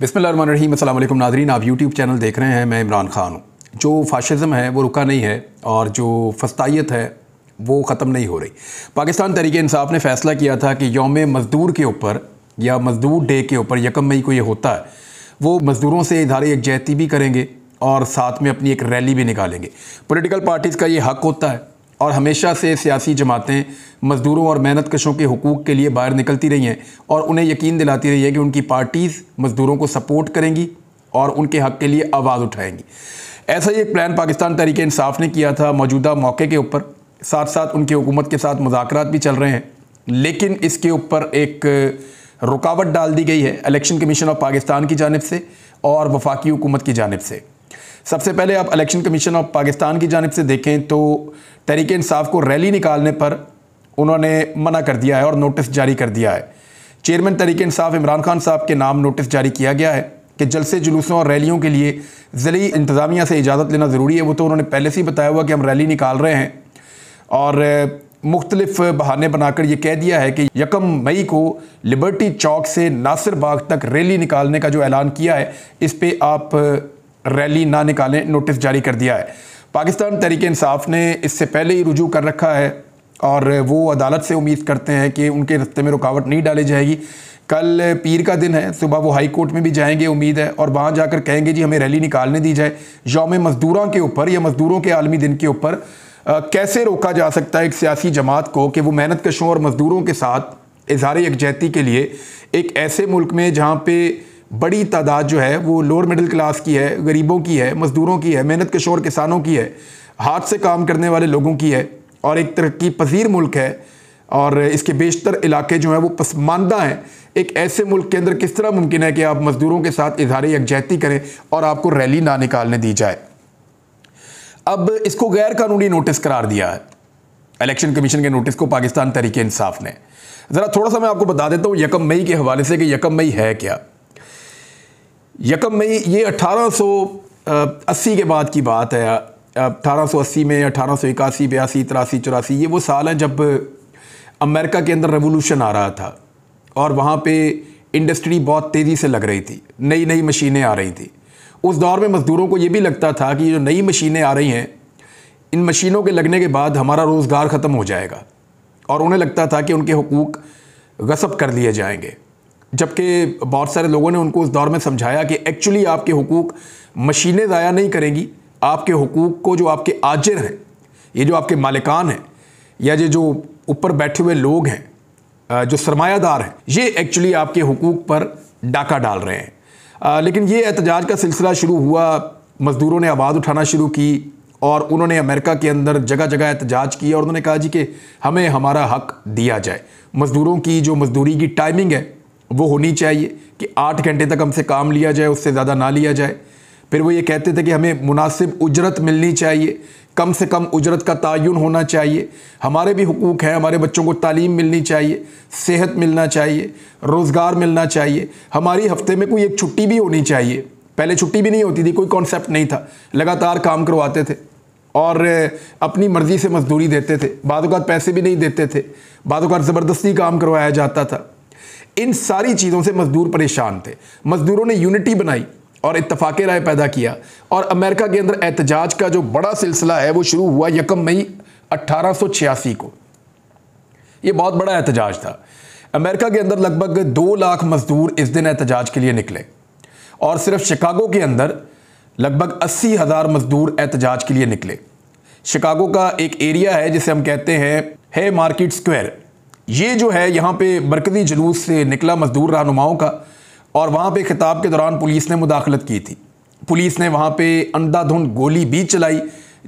बिसमीम नाजरीन आप यूट्यूब चैनल देख रहे हैं मैं इमरान ख़ान हूँ जो फाशिज़म है वो रुका नहीं है और जो फस्ताइत है वो ख़त्म नहीं हो रही पाकिस्तान तरीके इंसाफ ने फ़ैसला किया था कि योम मज़दूर के ऊपर या मज़दूर डे के ऊपर यकम मई को ये होता है वो मज़दूरों से इधारे यकजहती भी करेंगे और साथ में अपनी एक रैली भी निकालेंगे पोलिटिकल पार्टीज़ का ये हक होता है और हमेशा से सियासी जमातें मज़दूरों और मेहनत कशों के हकूक़ के लिए बाहर निकलती रही हैं और उन्हें यकीन दिलाती रही है कि उनकी पार्टीज़ मज़दूरों को सपोर्ट करेंगी और उनके हक़ के लिए आवाज़ उठाएंगी ऐसा ही एक प्लान पाकिस्तान तहरीक इंसाफ ने किया था मौजूदा मौके के ऊपर साथ साथ उनकी हुकूमत के साथ मुजाकर भी चल रहे हैं लेकिन इसके ऊपर एक रुकावट डाल दी गई है इलेक्शन कमीशन ऑफ पाकिस्तान की जानब से और वफाकी हुकूमत की जानब से सबसे पहले आप इलेक्शन कमीशन ऑफ पाकिस्तान की जानब से देखें तो तहरीक इंसाफ को रैली निकालने पर उन्होंने मना कर दिया है और नोटिस जारी कर दिया है चेयरमैन तरीके इंसाफ इमरान खान साहब के नाम नोटिस जारी किया गया है कि जलसे जुलूसों और रैलियों के लिए ज़िली इंतज़ामिया से इजाज़त लेना ज़रूरी है वो तो उन्होंने पहले से ही बताया हुआ कि हम रैली निकाल रहे हैं और मुख्तलिफ बहाने बनाकर ये कह दिया है कि यकम मई को लिबर्टी चौक से नासिर बाग तक रैली निकालने का जो ऐलान किया है इस पर आप रैली ना निकालें नोटिस जारी कर दिया है पाकिस्तान तहरीक इंसाफ ने इससे पहले ही रुजू कर रखा है और वो अदालत से उम्मीद करते हैं कि उनके रस्ते में रुकावट नहीं डाली जाएगी कल पीर का दिन है सुबह वो हाई कोर्ट में भी जाएंगे उम्मीद है और वहाँ जाकर कहेंगे जी हमें रैली निकालने दी जाए योम मजदूरों के ऊपर या मजदूरों के आलमी दिन के ऊपर कैसे रोका जा सकता है एक सियासी जमात को कि वो मेहनत कशों और मज़दूरों के साथ इजहार यकजहती के लिए एक ऐसे मुल्क में जहाँ पर बड़ी तादाद जो है वो लोअर मिडिल क्लास की है गरीबों की है मज़दूरों की है मेहनत कशोर किसानों की है हाथ से काम करने वाले लोगों की है और एक तरक्की पसीर मुल्क है और इसके बेशतर इलाके जो हैं वो पसमानदा हैं एक ऐसे मुल्क के अंदर किस तरह मुमकिन है कि आप मज़दूरों के साथ इजहार यकजहती करें और आपको रैली ना निकालने दी जाए अब इसको गैर कानूनी नोटिस करार दिया है इलेक्शन कमीशन के नोटिस को पाकिस्तान तरीके इंसाफ ने ज़रा थोड़ा सा मैं आपको बता देता हूँ यकम मई के हवाले से कि यकम मई है क्या यकम मई ये 1880 के बाद की बात है अठारह सौ अस्सी में अठारह सौ इक्यासी बयासी तिरासी चौरासी ये वो साल हैं जब अमेरिका के अंदर रेवोल्यूशन आ रहा था और वहाँ पे इंडस्ट्री बहुत तेज़ी से लग रही थी नई नई मशीनें आ रही थी उस दौर में मज़दूरों को ये भी लगता था कि जो नई मशीनें आ रही हैं इन मशीनों के लगने के बाद हमारा रोज़गार ख़त्म हो जाएगा और उन्हें लगता था कि उनके हकूक़ गसब कर लिए जाएंगे जबकि बहुत सारे लोगों ने उनको उस दौर में समझाया कि एक्चुअली आपके हकूक़ मशीनें ज़ाया नहीं करेंगी आपके हकूक़ को जो आपके आजिर हैं ये जो आपके मालिकान हैं या ये जो ऊपर बैठे हुए लोग हैं जो सरमायादार हैं ये एक्चुअली आपके हकूक़ पर डाका डाल रहे हैं आ, लेकिन ये एहतजाज का सिलसिला शुरू हुआ मज़दूरों ने आवाज़ उठाना शुरू की और उन्होंने अमेरिका के अंदर जगह जगह एहतजाज किया और उन्होंने कहा जी कि हमें हमारा हक दिया जाए मज़दूरों की जो मज़दूरी की टाइमिंग है वो होनी चाहिए कि आठ घंटे तक हमसे काम लिया जाए उससे ज़्यादा ना लिया जाए फिर वो ये कहते थे कि हमें मुनासिब उजरत मिलनी चाहिए कम से कम उजरत का तयन होना चाहिए हमारे भी हकूक़ हैं हमारे बच्चों को तालीम मिलनी चाहिए सेहत मिलना चाहिए रोज़गार मिलना चाहिए हमारी हफ़्ते में कोई एक छुट्टी भी होनी चाहिए पहले छुट्टी भी नहीं होती थी कोई कॉन्सेप्ट नहीं था लगातार काम करवाते थे और अपनी मर्ज़ी से मजदूरी देते थे बाद पैसे भी नहीं देते थे बाद ज़बरदस्ती काम करवाया जाता था इन सारी चीज़ों से मज़दूर परेशान थे मज़दूरों ने यूनिटी बनाई और इतफाक़ राय पैदा किया और अमेरिका के अंदर एहतजाज का जो बड़ा सिलसिला है वो शुरू हुआ यकम मई अट्ठारह को ये बहुत बड़ा एहतजाज था अमेरिका के अंदर लगभग दो लाख मजदूर इस दिन एहतजाज के लिए निकले और सिर्फ शिकागो के अंदर लगभग अस्सी हज़ार मजदूर एहतजाज के लिए निकले शिकागो का एक एरिया है जिसे हम कहते हैं है मार्केट स्क्वायर ये जो है यहाँ पे बरकती जुलूस से निकला मजदूर रहनुमाओं का और वहाँ पे खिताब के दौरान पुलिस ने मुदाखलत की थी पुलिस ने वहाँ पे अंधाधुंध गोली भी चलाई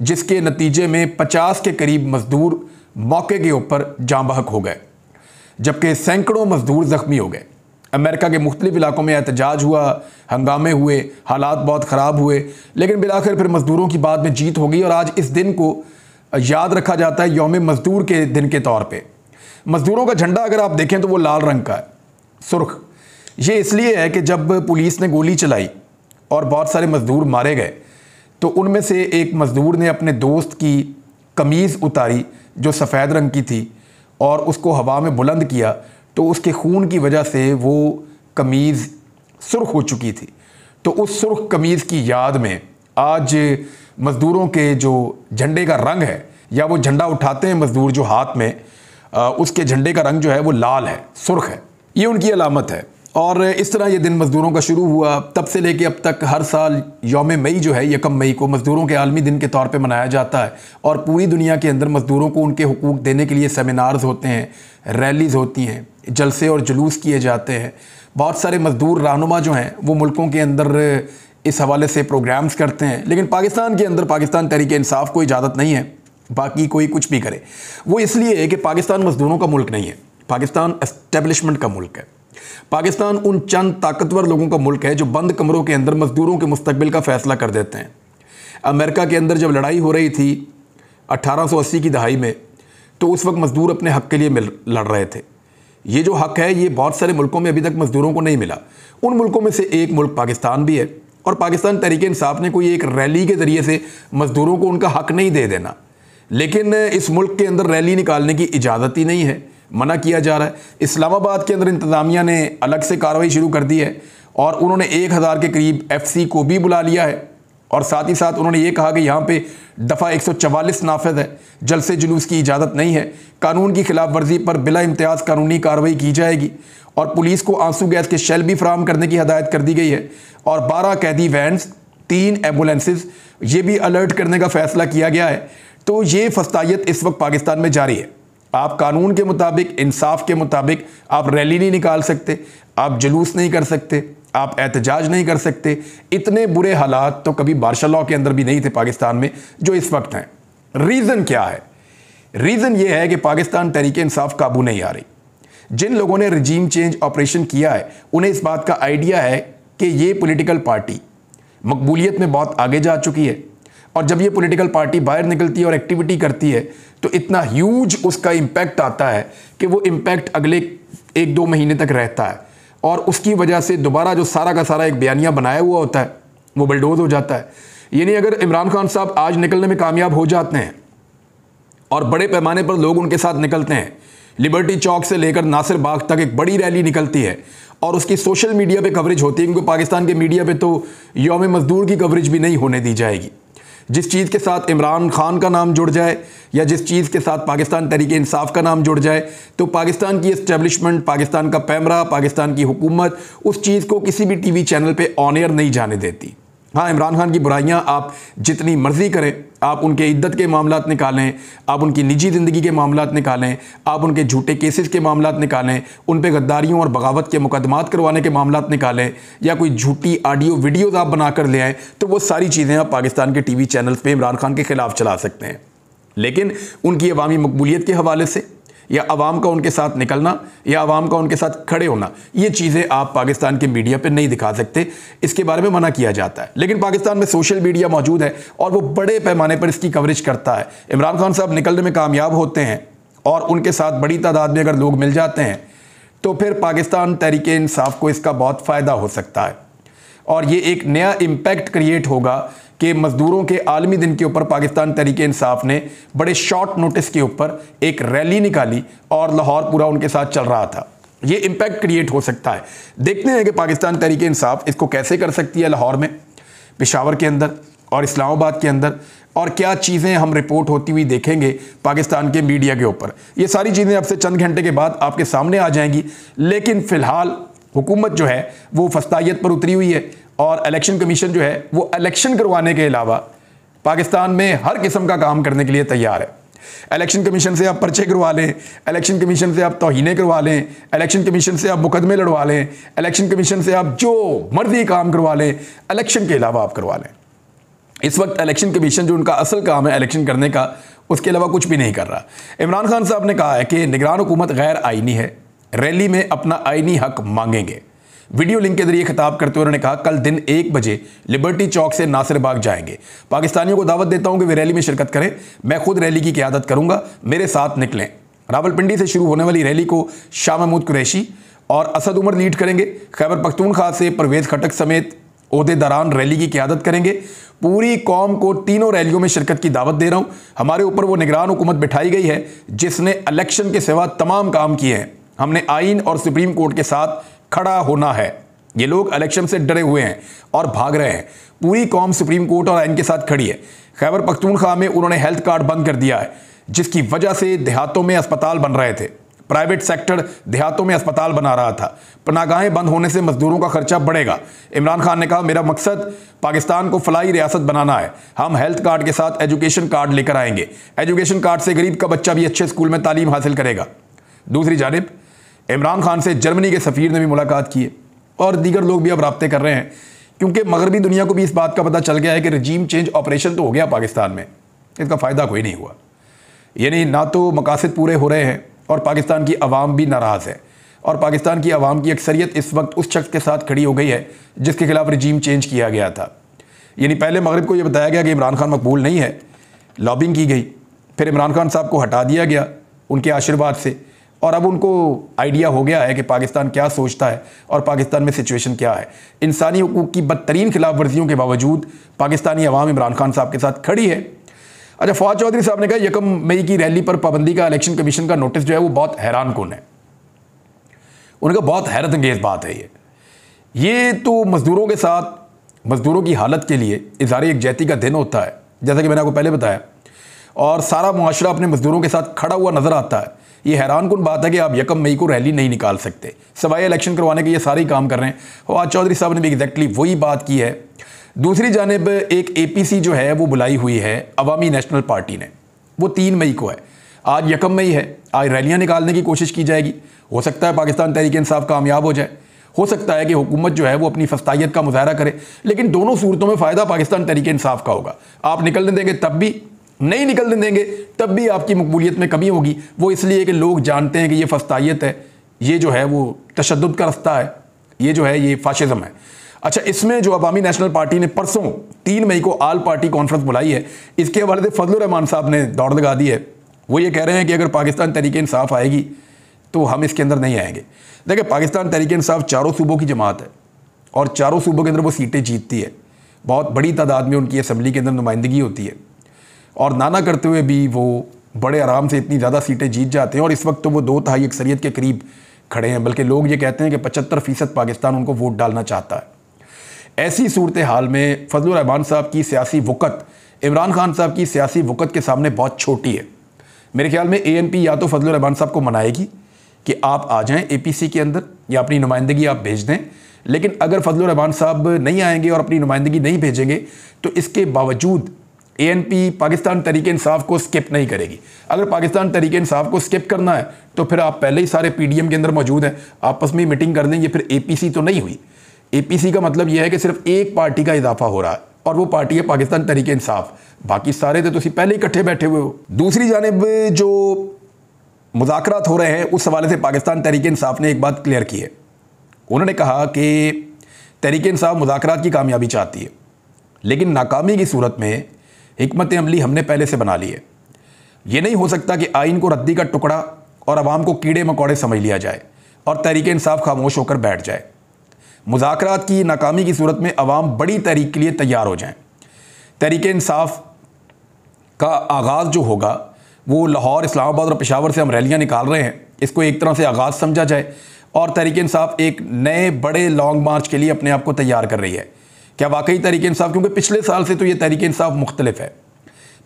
जिसके नतीजे में 50 के करीब मजदूर मौके के ऊपर जाँ बहक हो गए जबकि सैकड़ों मजदूर ज़ख्मी हो गए अमेरिका के मुख्तलिफ इलाकों में एहतजाज हुआ हंगामे हुए हालात बहुत ख़राब हुए लेकिन बिलाखिर फिर मज़दूरों की बाद में जीत हो गई और आज इस दिन को याद रखा जाता है योम मज़दूर के दिन के तौर पर मज़दूरों का झंडा अगर आप देखें तो वो लाल रंग का है सुर्ख ये इसलिए है कि जब पुलिस ने गोली चलाई और बहुत सारे मज़दूर मारे गए तो उनमें से एक मज़दूर ने अपने दोस्त की कमीज़ उतारी जो सफ़ेद रंग की थी और उसको हवा में बुलंद किया तो उसके खून की वजह से वो कमीज़ सुर्ख हो चुकी थी तो उस सुर्ख कमीज़ की याद में आज मज़दूरों के जो झंडे का रंग है या वो झंडा उठाते हैं मज़दूर जो हाथ में उसके झंडे का रंग जो है वो लाल है सुर्ख है ये उनकी अलामत है और इस तरह ये दिन मज़दूरों का शुरू हुआ तब से लेके अब तक हर साल योम मई जो है यकम मई को मज़दूरों के आलमी दिन के तौर पे मनाया जाता है और पूरी दुनिया के अंदर मज़दूरों को उनके हकूक़ देने के लिए सेमिनार्स होते हैं रैलीज़ होती हैं जलसे और जुलूस किए जाते हैं बहुत सारे मज़दूर रहनुमा जो हैं वो मुल्कों के अंदर इस हवाले से प्रोग्राम्स करते हैं लेकिन पाकिस्तान के अंदर पाकिस्तान तहरीक को इजाज़त नहीं है बाकी कोई कुछ भी करे वो इसलिए है कि पाकिस्तान मजदूरों का मुल्क नहीं है पाकिस्तान एस्टेब्लिशमेंट का मुल्क है पाकिस्तान उन चंद ताकतवर लोगों का मुल्क है जो बंद कमरों के अंदर मजदूरों के मुस्तबिल का फैसला कर देते हैं अमेरिका के अंदर जब लड़ाई हो रही थी 1880 की दहाई में तो उस वक्त मज़दूर अपने हक़ के लिए मिल लड़ रहे थे ये जो हक़ है ये बहुत सारे मुल्कों में अभी तक मज़दूरों को नहीं मिला उन मुल्कों में से एक मुल्क पाकिस्तान भी है और पाकिस्तान तरीके इंसाफ ने कोई एक रैली के ज़रिए से मज़दूरों को उनका हक़ नहीं दे देना लेकिन इस मुल्क के अंदर रैली निकालने की इजाज़त ही नहीं है मना किया जा रहा है इस्लामाबाद के अंदर इंतज़ामिया ने अलग से कार्रवाई शुरू कर दी है और उन्होंने एक हज़ार के करीब एफसी को भी बुला लिया है और साथ ही साथ उन्होंने ये कहा कि यहाँ पे दफ़ा एक सौ चवालीस नाफज है जलसे जुलूस की इजाज़त नहीं है कानून की खिलाफ वर्जी पर बिला इम्तियाज कानूनी कार्रवाई की जाएगी और पुलिस को आंसू गैस के शेल भी फ्राहम करने की हदायत कर दी गई है और बारह कैदी वैनस तीन एम्बुलेंसेज ये भी अलर्ट करने का फैसला किया गया है तो ये फस्तायत इस वक्त पाकिस्तान में जारी है आप कानून के मुताबिक इंसाफ के मुताबिक आप रैली नहीं निकाल सकते आप जुलूस नहीं कर सकते आप एहतजाज नहीं कर सकते इतने बुरे हालात तो कभी बारशा लॉ के अंदर भी नहीं थे पाकिस्तान में जो इस वक्त हैं रीज़न क्या है रीज़न ये है कि पाकिस्तान तहरीक इंसाफ काबू नहीं आ रही जिन लोगों ने रजीम चेंज ऑपरेशन किया है उन्हें इस बात का आइडिया है कि ये पोलिटिकल पार्टी मकबूलीत में बहुत आगे जा चुकी है और जब ये पॉलिटिकल पार्टी बाहर निकलती है और एक्टिविटी करती है तो इतना ह्यूज उसका इम्पैक्ट आता है कि वो इम्पैक्ट अगले एक दो महीने तक रहता है और उसकी वजह से दोबारा जो सारा का सारा एक बयानिया बनाया हुआ होता है वो बलडोज हो जाता है यानी अगर इमरान खान साहब आज निकलने में कामयाब हो जाते हैं और बड़े पैमाने पर लोग उनके साथ निकलते हैं लिबर्टी चौक से लेकर नासिर बाग तक एक बड़ी रैली निकलती है और उसकी सोशल मीडिया पे कवरेज होती है क्योंकि पाकिस्तान के मीडिया पे तो योम मजदूर की कवरेज भी नहीं होने दी जाएगी जिस चीज़ के साथ इमरान खान का नाम जुड़ जाए या जिस चीज़ के साथ पाकिस्तान तहरीक इंसाफ का नाम जुड़ जाए तो पाकिस्तान की इस्टेबलिशमेंट पाकिस्तान का पैमरा पाकिस्तान की हुकूमत उस चीज़ को किसी भी टी वी चैनल पर ऑन एयर नहीं जाने देती हाँ इमरान खान की बुराइयाँ आप जितनी मर्ज़ी करें आप उनके इद्दत के मामला निकालें आप उनकी निजी ज़िंदगी के मामला निकालें आप उनके झूठे केसेस के मामला निकालें उन पर गद्दारियों और बगावत के मुकदमात करवाने के मामला निकालें या कोई झूठी आडियो वीडियोज़ आप बना कर ले आएँ तो वो सारी चीज़ें आप पाकिस्तान के टी वी चैनल्स पर इमरान खान के ख़िलाफ़ चला सकते हैं लेकिन उनकी अवामी मकबूलीत के हवाले से या आवाम का उनके साथ निकलना या आवाम का उनके साथ खड़े होना ये चीज़ें आप पाकिस्तान के मीडिया पर नहीं दिखा सकते इसके बारे में मना किया जाता है लेकिन पाकिस्तान में सोशल मीडिया मौजूद है और वो बड़े पैमाने पर इसकी कवरेज करता है इमरान खान साहब निकलने में कामयाब होते हैं और उनके साथ बड़ी तादाद में अगर लोग मिल जाते हैं तो फिर पाकिस्तान तहरीक इंसाफ को इसका बहुत फ़ायदा हो सकता है और ये एक नया इम्पैक्ट क्रिएट होगा कि मज़दूरों के आलमी दिन के ऊपर पाकिस्तान तहरीक इंसाफ ने बड़े शॉर्ट नोटिस के ऊपर एक रैली निकाली और लाहौर पूरा उनके साथ चल रहा था ये इम्पैक्ट क्रिएट हो सकता है देखते हैं कि पाकिस्तान तहरीक इंसाफ इसको कैसे कर सकती है लाहौर में पिशावर के अंदर और इस्लामाबाद के अंदर और क्या चीज़ें हम रिपोर्ट होती हुई देखेंगे पाकिस्तान के मीडिया के ऊपर ये सारी चीज़ें अब से चंद घंटे के बाद आपके सामने आ जाएंगी लेकिन फ़िलहाल हुकूमत जो है वो फस्तायत पर उतरी हुई है और इलेक्शन कमीशन जो है वो इलेक्शन करवाने के अलावा पाकिस्तान में हर किस्म का काम करने के लिए तैयार है इलेक्शन कमीशन से आप पर्चे करवा लें इलेक्शन कमीशन से आप तोहने करवा लें इलेक्शन कमीशन से आप मुकदमे लड़वा लें इलेक्शन कमीशन से आप जो मर्जी काम करवा लें इलेक्शन के अलावा आप करवा लें इस वक्त इलेक्शन कमीशन जो उनका असल काम है इलेक्शन करने का उसके अलावा कुछ भी नहीं कर रहा इमरान खान साहब ने कहा है कि निगरान हुकूमत गैर आइनी है रैली में अपना आइनी हक मांगेंगे वीडियो लिंक के जरिए खिताब करते हुए उन्होंने कहा कल दिन एक बजे लिबर्टी चौक से नासिरबाग जाएंगे पाकिस्तानियों को दावत देता हूं कि वे रैली में शिरकत करें मैं खुद रैली की क्यादत करूंगा मेरे साथ निकलें रावलपिंडी से शुरू होने वाली रैली को शाह महमूद कुरैशी और असद उमर लीड करेंगे खैबर पख्तूनखा से परवेज खटक समेत अहदेदारान रैली की क्यादत करेंगे पूरी कौम को तीनों रैलियों में शिरकत की दावत दे रहा हूँ हमारे ऊपर वो निगरान हुकूमत बिठाई गई है जिसने इलेक्शन के सिवा तमाम काम किए हैं हमने आइन और सुप्रीम कोर्ट के साथ खड़ा होना है ये लोग इलेक्शन से डरे हुए हैं और भाग रहे हैं पूरी कौम सुप्रीम कोर्ट और आइन के साथ खड़ी है खैबर पख्तूनख्वा में उन्होंने हेल्थ कार्ड बंद कर दिया है जिसकी वजह से देहातों में अस्पताल बन रहे थे प्राइवेट सेक्टर देहातों में अस्पताल बना रहा था पनागाहें बंद होने से मजदूरों का खर्चा बढ़ेगा इमरान खान ने कहा मेरा मकसद पाकिस्तान को फलाई रियासत बनाना है हम हेल्थ कार्ड के साथ एजुकेशन कार्ड लेकर आएंगे एजुकेशन कार्ड से गरीब का बच्चा भी अच्छे स्कूल में तालीम हासिल करेगा दूसरी जानब इमरान खान से जर्मनी के सफ़ीर ने भी मुलाकात की है और दीगर लोग भी अब रबते कर रहे हैं क्योंकि मगरबी दुनिया को भी इस बात का पता चल गया है कि रजीम चेंज ऑपरेशन तो हो गया पाकिस्तान में इसका फ़ायदा कोई नहीं हुआ यानी ना तो मकासद पूरे हो रहे हैं और पाकिस्तान की आवाम भी नाराज़ है और पाकिस्तान की आवाम की अक्सरियत इस वक्त उस शख्स के साथ खड़ी हो गई है जिसके खिलाफ रजीम चेंज किया गया था यानी पहले मगरब को यह बताया गया कि इमरान खान मकबूल नहीं है लॉबिंग की गई फिर इमरान खान साहब को हटा दिया गया उनके आशीर्वाद से और अब उनको आइडिया हो गया है कि पाकिस्तान क्या सोचता है और पाकिस्तान में सिचुएशन क्या है इंसानी हकूक़ की बदतरीन खिलाफ वर्जियों के बावजूद पाकिस्तानी अवाम इमरान खान साहब के साथ खड़ी है अच्छा फवाद चौधरी साहब ने कहा यकम मई की रैली पर पाबंदी का इलेक्शन कमीशन का नोटिस जो है वो बहुत हैरान कौन है उनका कहा बहुत हैरत अंगेज बात है ये ये तो मज़दूरों के साथ मज़दूरों की हालत के लिए इजहार यकजहती का दिन होता है जैसा कि मैंने आपको पहले बताया और सारा माशरा अपने मज़दूरों के साथ खड़ा हुआ नज़र आता है ये हैरान कन बात है कि आप यकम मई को रैली नहीं निकाल सकते सवाई इलेक्शन करवाने के ये सारे काम कर रहे हैं और आज चौधरी साहब ने भी एग्जैक्टली वही बात की है दूसरी जानब एक ए जो है वो बुलाई हुई है अवामी नेशनल पार्टी ने वो तीन मई को है आज यकम मई है आज रैलियाँ निकालने की कोशिश की जाएगी हो सकता है पाकिस्तान तहरीक इंसाफ कामयाब हो जाए हो सकता है कि हुकूमत जो है वो अपनी फस्तायत का मुजाहरा करे लेकिन दोनों सूरतों में फ़ायदा पाकिस्तान तरीके इंसाफ का होगा आप निकलने देंगे तब भी नहीं निकलने देंगे तब भी आपकी मकबूलियत में कमी होगी वो इसलिए कि लोग जानते हैं कि ये फस्ताइत है ये जो है वो तशद का रास्ता है ये जो है ये फाशिज़म है अच्छा इसमें जो अवामी नेशनल पार्टी ने परसों तीन मई को आल पार्टी कॉन्फ्रेंस बुलाई है इसके हवाले से फजल रहमान साहब ने दौड़ लगा दी है वो ये कह रहे हैं कि अगर पाकिस्तान तरीके इंसाफ आएगी तो हम इसके अंदर नहीं आएंगे देखिए पाकिस्तान तरीके इंसाफ चारों सूबों की जमात है और चारों सूबों के अंदर वो सीटें जीतती है बहुत बड़ी तादाद में उनकी असम्बली के अंदर नुमाइंदगी होती है और नाना करते हुए भी वो बड़े आराम से इतनी ज़्यादा सीटें जीत जाते हैं और इस वक्त तो वो दो तहाई अक्सरीत के करीब खड़े हैं बल्कि लोग ये कहते हैं कि पचहत्तर फ़ीसद पाकिस्तान उनको वोट डालना चाहता है ऐसी सूरत हाल में फजल रहमान साहब की सियासी वक़्त इमरान खान साहब की सियासी वक़्त के सामने बहुत छोटी है मेरे ख्याल में ए एन पी या तो फजल रहमान साहब को मनाएगी कि आप आ जाएँ ए पी सी के अंदर या अपनी नुमाइंदगी आप भेज दें लेकिन अगर फजल रहमान साहब नहीं आएंगे और अपनी नुमाइंदगी नहीं भेजेंगे तो इसके बावजूद ए पाकिस्तान तरीके इंसाफ को स्किप नहीं करेगी अगर पाकिस्तान तरीके इंसाफ को स्किप करना है तो फिर आप पहले ही सारे पीडीएम के अंदर मौजूद हैं आपस में मीटिंग कर देंगे फिर एपीसी तो नहीं हुई एपीसी का मतलब यह है कि सिर्फ एक पार्टी का इजाफा हो रहा है और वो पार्टी है पाकिस्तान तरीके इंसाफ बाकी सारे तो तुम पहले इकट्ठे बैठे हुए हो दूसरी जानब जो मुजाकर हो रहे हैं उस हवाले से पाकिस्तान तरीके इंसाफ ने एक बात क्लियर की है उन्होंने कहा कि तरीके इंसाफ मुजाकर की कामयाबी चाहती है लेकिन नाकामी की सूरत में हमत अमली हमने पहले से बना ली है ये नहीं हो सकता कि आइन को रद्दी का टुकड़ा और आवाम को कीड़े मकोड़े समझ लिया जाए और तहरीक इंसाफ खामोश होकर बैठ जाए मुजाकर की नाकामी की सूरत में आवाम बड़ी तहरीक के लिए तैयार हो जाए तहरीक इंसाफ का आगाज़ जो होगा वो लाहौर इस्लामाबाद और पेशावर से हम रैलियाँ निकाल रहे हैं इसको एक तरह से आगाज़ समझा जाए और तहरीक इंसाफ एक नए बड़े लॉन्ग मार्च के लिए अपने आप को तैयार कर रही है क्या वाकई तरीके इंसाफ क्योंकि पिछले साल से तो ये तहरीक इंसाफ मुख्तलिफ है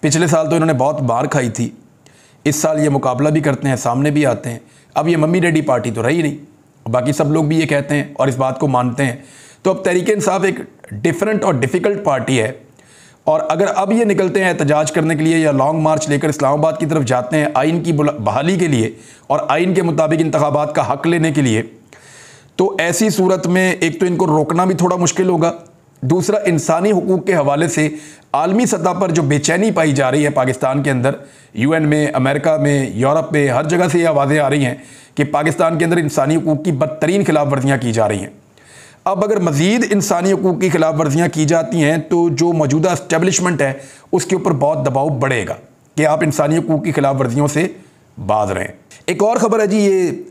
पिछले साल तो इन्होंने बहुत बार खाई थी इस साल ये मुकाबला भी करते हैं सामने भी आते हैं अब ये मम्मी डैडी पार्टी तो रही नहीं बाकी सब लोग भी ये कहते हैं और इस बात को मानते हैं तो अब तहरीक इंसाफ एक डिफरेंट और डिफ़िकल्ट पार्टी है और अगर अब ये निकलते हैं एहतजाज करने के लिए या लॉन्ग मार्च लेकर इस्लामाबाद की तरफ जाते हैं आइन की बहाली के लिए और आइन के मुताबिक इंतबात का हक लेने के लिए तो ऐसी सूरत में एक तो इनको रोकना भी थोड़ा मुश्किल होगा दूसरा इंसानी हकूक़ के हवाले से आलमी सतह पर जो बेचैनी पाई जा रही है पाकिस्तान के अंदर यूएन में अमेरिका में यूरोप में हर जगह से ये आवाज़ें आ रही हैं कि पाकिस्तान के अंदर इंसानी हकूक़ की बदतरीन खिलाफ वर्जियाँ की जा रही हैं अब अगर मज़ीद इंसानी हकूक़ की खिलाफ वर्जियाँ की जाती हैं तो जो मौजूदा इस्टेबलिशमेंट है उसके ऊपर बहुत दबाव बढ़ेगा कि आप इंसानी हकूक़ की खिलाफ वर्जियों से बाज रहें एक और ख़बर है जी ये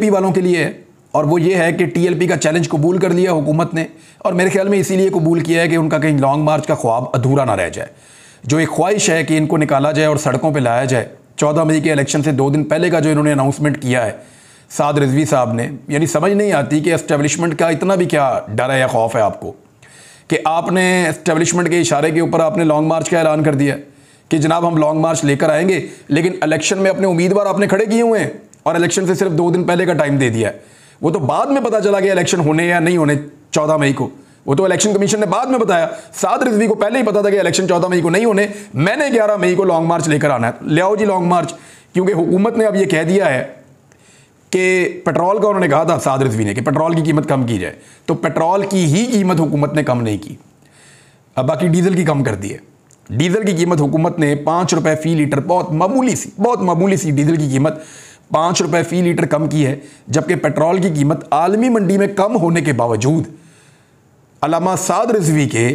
टी वालों के लिए है और वो ये है कि टीएलपी का चैलेंज कबूल कर लिया हुकूमत ने और मेरे ख्याल में इसीलिए कबूल किया है कि उनका कहीं लॉन्ग मार्च का ख्वाब अधूरा ना रह जाए जो एक ख्वाहिश है कि इनको निकाला जाए और सड़कों पर लाया जाए चौदह मई के इलेक्शन से दो दिन पहले का जो इन्होंने अनाउंसमेंट किया है साद रिजवी साहब ने यानी समझ नहीं आती कि इस्टेबलिशमेंट का इतना भी क्या डर है या खौफ है आपको कि आपने इस्टेबलिशमेंट के इशारे के ऊपर आपने लॉन्ग मार्च का ऐलान कर दिया कि जनाब हम लॉन्ग मार्च लेकर आएंगे लेकिन इलेक्शन में अपने उम्मीदवार आपने खड़े किए हुए हैं और इलेक्शन से सिर्फ दो दिन पहले का टाइम दे दिया है वो तो बाद में पता चला कि इलेक्शन होने या नहीं होने चौदह मई को वो तो इलेक्शन कमीशन ने बाद में बताया सात रिजवी को पहले ही पता था कि इलेक्शन चौदह मई को नहीं होने मैंने ग्यारह मई को लॉन्ग मार्च लेकर आना है ले आओ जी लॉन्ग मार्च क्योंकि हुकूमत ने अब यह कह दिया है कि पेट्रोल का उन्होंने कहा था साद रिजवी ने कि पेट्रोल की कीमत कम की जाए तो पेट्रोल की ही कीमत हुकूमत ने कम नहीं की अब बाकी डीजल की कम कर दी है डीजल की कीमत हुकूमत ने पाँच रुपये फी लीटर बहुत मामूली सी बहुत मामूली सी डीजल की कीमत पाँच रुपये फ़ी लीटर कम की है जबकि पेट्रोल की कीमत आलमी मंडी में कम होने के बावजूद अलामा साद रिजवी के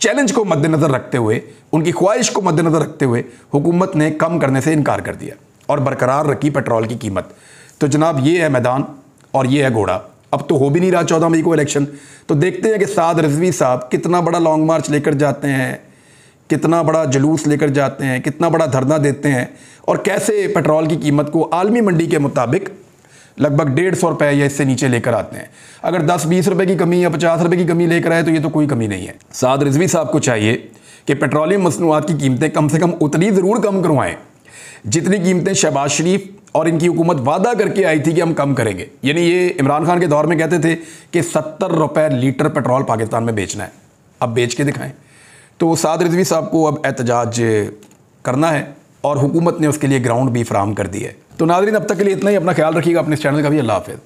चैलेंज को मद्देनज़र रखते हुए उनकी ख्वाहिश को मद्देनज़र रखते हुए हुकूमत ने कम करने से इनकार कर दिया और बरकरार रखी पेट्रोल की कीमत तो जनाब ये है मैदान और ये है घोड़ा अब तो हो भी नहीं रहा चौदह मई को इलेक्शन तो देखते हैं कि साद रिजवी साहब कितना बड़ा लॉन्ग मार्च लेकर जाते हैं कितना बड़ा जुलूस लेकर जाते हैं कितना बड़ा धरना देते हैं और कैसे पेट्रोल की कीमत को आलमी मंडी के मुताबिक लगभग डेढ़ सौ रुपये या इससे नीचे लेकर आते हैं अगर दस बीस रुपये की कमी या पचास रुपये की कमी लेकर आए तो ये तो कोई कमी नहीं है साद रिजवी साहब को चाहिए कि पेट्रोलियम मसनूआत की कीमतें कम से कम उतनी ज़रूर कम करवाएं जितनी कीमतें शहबाज शरीफ और इनकी हुकूमत वादा करके आई थी कि हम कम करेंगे यानी ये इमरान खान के दौर में कहते थे कि सत्तर रुपये लीटर पेट्रोल पाकिस्तान में बेचना है अब बेच के दिखाएं तो साद रिजवी साहब को अब एहतजाज करना है और हुकूमत ने उसके लिए ग्राउंड भी फ्राहम कर दिए है तो नाजरीन अब तक के लिए इतना ही अपना ख्याल रखिएगा अपने चैनल का भी अल्लाह हाफिज़